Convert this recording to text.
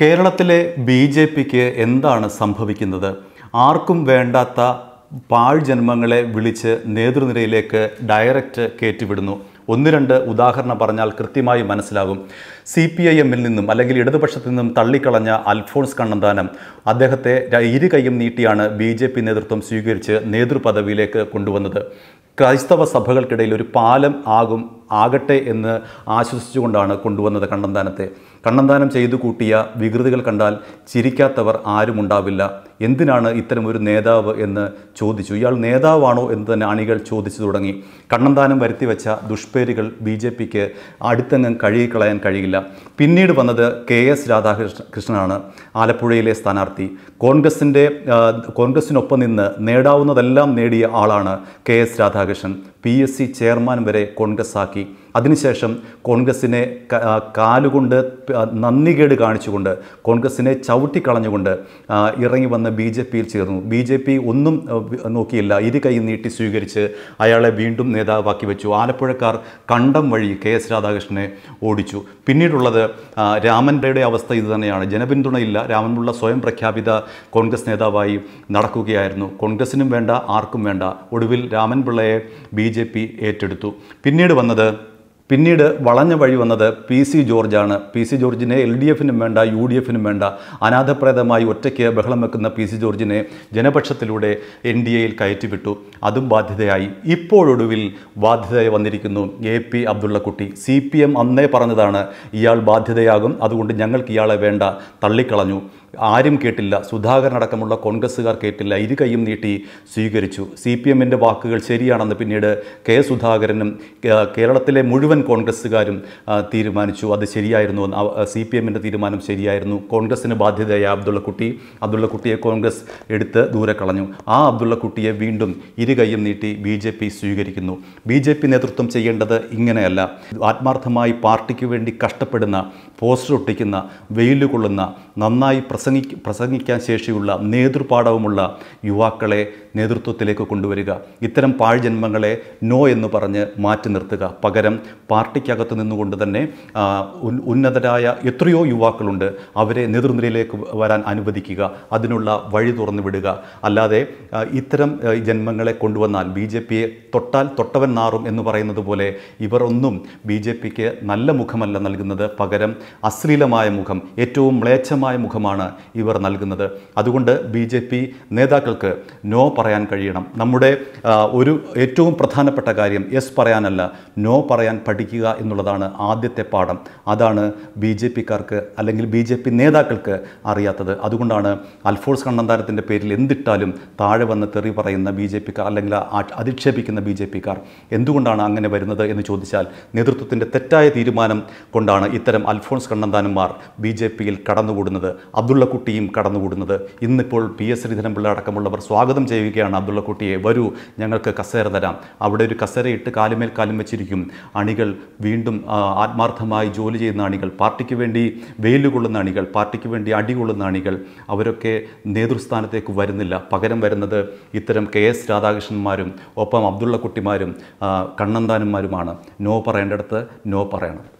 കേരളത്തിലെ B J പിക്ക് എന്താണ് സംഭവിക്കുന്നത് ആർക്കും വേണ്ടാത്ത പാഴ്ജന്മങ്ങളെ ജന്മങ്ങളെ വിളിച്ച് നേതൃനിരയിലേക്ക് ഡയറക്റ്റ് കയറ്റിവിടുന്നു ഒന്ന് രണ്ട് ഉദാഹരണം പറഞ്ഞാൽ കൃത്യമായി മനസ്സിലാകും സി പി ഐ എമ്മിൽ നിന്നും അല്ലെങ്കിൽ ഇടതുപക്ഷത്തു നിന്നും തള്ളിക്കളഞ്ഞ അൽഫോൺസ് കണ്ണന്താനം അദ്ദേഹത്തെ ഇരു കൈയും നീട്ടിയാണ് ബി ജെ പി നേതൃത്വം സ്വീകരിച്ച് നേതൃപദവിയിലേക്ക് കൊണ്ടുവന്നത് ക്രൈസ്തവ സഭകൾക്കിടയിൽ ഒരു പാലം ആകും ആകട്ടെ എന്ന് ആശ്വസിച്ചുകൊണ്ടാണ് കൊണ്ടുവന്നത് കണ്ണന്താനത്തെ കണ്ണന്താനം ചെയ്തു കൂട്ടിയ വികൃതികൾ കണ്ടാൽ ചിരിക്കാത്തവർ ആരുമുണ്ടാവില്ല എന്തിനാണ് ഇത്തരം ഒരു നേതാവ് എന്ന് ചോദിച്ചു ഇയാൾ നേതാവാണോ എന്ന് തന്നെ അണികൾ ചോദിച്ചു തുടങ്ങി കണ്ണന്താനം വരുത്തി വെച്ച ദുഷ്പേരുകൾ ബി ജെ പിക്ക് അടുത്തങ്ങം കഴുകിക്കളയാൻ കഴിയില്ല പിന്നീട് വന്നത് കെ എസ് രാധാകൃഷ്ണ കൃഷ്ണനാണ് ആലപ്പുഴയിലെ സ്ഥാനാർത്ഥി കോൺഗ്രസിൻ്റെ കോൺഗ്രസിനൊപ്പം നിന്ന് നേടാവുന്നതെല്ലാം നേടിയ ആളാണ് K S Radhakrishnan P S C chairman വരെ കോൺഗ്രസ് ആക്കി അതിനുശേഷം കോൺഗ്രസിനെ കാലുകൊണ്ട് നന്ദികേട് കാണിച്ചുകൊണ്ട് കോൺഗ്രസിനെ ചവിട്ടിക്കളഞ്ഞുകൊണ്ട് ഇറങ്ങി വന്ന് ബി ജെ പിയിൽ ചേർന്നു ബി ജെ പി ഒന്നും നോക്കിയില്ല ഇരു കൈ നീട്ടി സ്വീകരിച്ച് അയാളെ വീണ്ടും നേതാവാക്കി വെച്ചു ആലപ്പുഴക്കാർ കണ്ടം വഴി കെ എസ് രാധാകൃഷ്ണനെ ഓടിച്ചു പിന്നീടുള്ളത് രാമൻപിള്ളയുടെ അവസ്ഥ ഇത് തന്നെയാണ് ജനപിന്തുണയില്ല രാമൻപിള്ള സ്വയം പ്രഖ്യാപിത കോൺഗ്രസ് നേതാവായി നടക്കുകയായിരുന്നു കോൺഗ്രസിനും വേണ്ട ആർക്കും വേണ്ട ഒടുവിൽ രാമൻപിള്ളയെ ബി ഏറ്റെടുത്തു പിന്നീട് വന്നത് പിന്നീട് വളഞ്ഞ വഴി വന്നത് പി സി ജോർജാണ് പി സി ജോർജിനെ എൽ ഡി എഫിനും വേണ്ട യു ഡി എഫിനും വേണ്ട അനാഥപ്രേതമായി ഒറ്റയ്ക്ക് ബഹളം വെക്കുന്ന പി സി ജോർജിനെ ജനപക്ഷത്തിലൂടെ എൻ ഡി എയിൽ കയറ്റിവിട്ടു അതും ബാധ്യതയായി ഇപ്പോഴൊടുവിൽ ബാധ്യതയായി വന്നിരിക്കുന്നു A P Abdullakutty C P M അന്നേ പറഞ്ഞതാണ് ഇയാൾ ബാധ്യതയാകും അതുകൊണ്ട് ഞങ്ങൾക്ക് ഇയാളെ വേണ്ട തള്ളിക്കളഞ്ഞു ആരും കേട്ടില്ല സുധാകരൻ അടക്കമുള്ള കോൺഗ്രസ്സുകാർ കേട്ടില്ല ഇരു കൈയും നീട്ടി സ്വീകരിച്ചു സി പി എമ്മിൻ്റെ വാക്കുകൾ ശരിയാണെന്ന് പിന്നീട് കെ സുധാകരനും കേരളത്തിലെ മുഴുവൻ കോൺഗ്രസ്സുകാരും തീരുമാനിച്ചു അത് ശരിയായിരുന്നു സി പി എമ്മിൻ്റെ തീരുമാനം ശരിയായിരുന്നു കോൺഗ്രസ്സിന് ബാധ്യതയായ അബ്ദുള്ളക്കുട്ടി അബ്ദുള്ളക്കുട്ടിയെ കോൺഗ്രസ് എടുത്ത് ദൂരെ കളഞ്ഞു ആ അബ്ദുള്ളക്കുട്ടിയെ വീണ്ടും ഇരുകൈയും നീട്ടി ബി ജെ പി സ്വീകരിക്കുന്നു ബി ജെ പി നേതൃത്വം ചെയ്യേണ്ടത് ഇങ്ങനെയല്ല ആത്മാർത്ഥമായി പാർട്ടിക്ക് വേണ്ടി കഷ്ടപ്പെടുന്ന പോസ്റ്റർ ഒട്ടിക്കുന്ന വെയിൽ കൊള്ളുന്ന നന്നായി പ്രസ പ്രസംഗി പ്രസംഗിക്കാൻ ശേഷിയുള്ള നേതൃപാഠവുമുള്ള യുവാക്കളെ നേതൃത്വത്തിലേക്ക് കൊണ്ടുവരിക ഇത്തരം പാഴ്ജന്മങ്ങളെ നോ എന്ന് പറഞ്ഞ് മാറ്റി നിർത്തുക പകരം പാർട്ടിക്കകത്ത് നിന്നുകൊണ്ട് തന്നെ ഉന്നതരായ എത്രയോ യുവാക്കളുണ്ട് അവരെ നേതൃനിരയിലേക്ക് വരാൻ അനുവദിക്കുക അതിനുള്ള വഴി തുറന്നു വിടുക അല്ലാതെ ഇത്തരം ജന്മങ്ങളെ കൊണ്ടുവന്നാൽ ബി ജെ പിയെ തൊട്ടാൽ തൊട്ടവൻ നാറും എന്ന് പറയുന്നത് പോലെ ഇവർ ഒന്നും ബി ജെ പിക്ക് നല്ല മുഖമല്ല നൽകുന്നത് പകരം അശ്ലീലമായ മുഖം ഏറ്റവും മ്ലേച്ഛമായ മുഖമാണ് ഇവർ നൽകുന്നത് അതുകൊണ്ട് ബി ജെ പി നേതാക്കൾക്ക് നോ പറയാൻ കഴിയണം നമ്മുടെ ഒരു ഏറ്റവും പ്രധാനപ്പെട്ട കാര്യം എസ് പറയാനല്ല നോ പറയാൻ പഠിക്കുക എന്നുള്ളതാണ് ആദ്യത്തെ പാഠം അതാണ് ബി ജെ പിക്കാർക്ക് അല്ലെങ്കിൽ ബി ജെ പി നേതാക്കൾക്ക് അറിയാത്തത് അതുകൊണ്ടാണ് അൽഫോൺസ് കണ്ണന്താരത്തിൻ്റെ പേരിൽ എന്തിട്ടാലും താഴെ വന്ന് തെറി പറയുന്ന ബി ജെ പിക്കാർ അല്ലെങ്കിൽ അധിക്ഷേപിക്കുന്ന ബി ജെ പിക്കാർ എന്തുകൊണ്ടാണ് അങ്ങനെ വരുന്നത് എന്ന് ചോദിച്ചാൽ നേതൃത്വത്തിൻ്റെ തെറ്റായ തീരുമാനം കൊണ്ടാണ് ഇത്തരം അൽഫോൺസ് കണ്ണന്താനന്മാർ ബി ജെ പിയിൽ കടന്നുകൂടുന്നത് അബ്ദുള്ള അബ്ദുള്ളക്കുട്ടിയും കടന്നുകൂടുന്നത് ഇന്നിപ്പോൾ പി എസ് ശ്രീധരൻപിള്ള അടക്കമുള്ളവർ സ്വാഗതം ചെയ്യുകയാണ് അബ്ദുള്ളക്കുട്ടിയെ വരൂ ഞങ്ങൾക്ക് കസേര തരാം അവിടെ ഒരു ഇട്ട് കാലുമേൽ കാലും വെച്ചിരിക്കും അണികൾ വീണ്ടും ആത്മാർത്ഥമായി ജോലി ചെയ്യുന്ന അണികൾ പാർട്ടിക്ക് വേണ്ടി വെയിലുകൊള്ളുന്ന അണികൾ പാർട്ടിക്ക് വേണ്ടി അടികൊള്ളുന്ന അണികൾ അവരൊക്കെ നേതൃസ്ഥാനത്തേക്ക് വരുന്നില്ല പകരം വരുന്നത് ഇത്തരം കെ എസ് രാധാകൃഷ്ണന്മാരും ഒപ്പം അബ്ദുള്ളക്കുട്ടിമാരും കണ്ണന്താനന്മാരുമാണ് നോ പറയേണ്ടടുത്ത് നോ പറയണം